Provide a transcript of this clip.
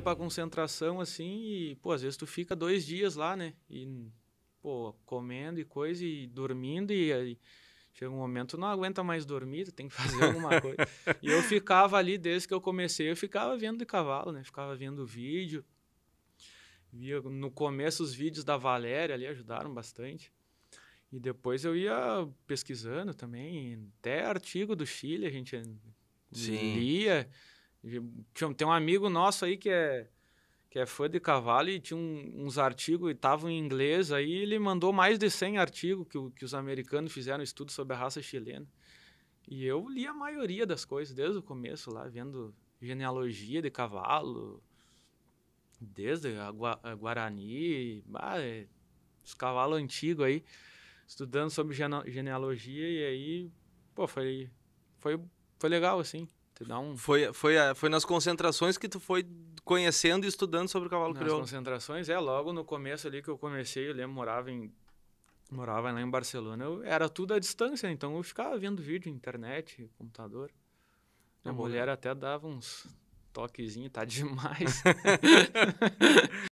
ia pra concentração, assim, e, pô, às vezes tu fica dois dias lá, né? E, pô, comendo e coisa, e dormindo, e aí chega um momento não aguenta mais dormir, tem que fazer alguma coisa. e eu ficava ali, desde que eu comecei, eu ficava vendo de cavalo, né? Ficava vendo vídeo. Via, no começo, os vídeos da Valéria ali ajudaram bastante. E depois eu ia pesquisando também, até artigo do Chile a gente Sim. lia. Tem um amigo nosso aí que é, que é fã de cavalo e tinha um, uns artigos e estavam em inglês, aí ele mandou mais de 100 artigos que, que os americanos fizeram estudo sobre a raça chilena. E eu li a maioria das coisas desde o começo lá, vendo genealogia de cavalo, desde a, Gua a Guarani, é, os cavalos antigos aí, estudando sobre genealogia e aí, pô, foi, foi, foi legal assim. Te dá um... Foi, foi, eh, foi nas concentrações que tu foi conhecendo e estudando sobre o cavalo nas crioulo? Nas concentrações, é. Logo no começo ali que eu comecei, eu lembro, morava em morava lá em Barcelona, eu, era tudo à distância, então eu ficava vendo vídeo, internet, computador. Minha é mulher né? até dava uns toquezinhos, tá demais.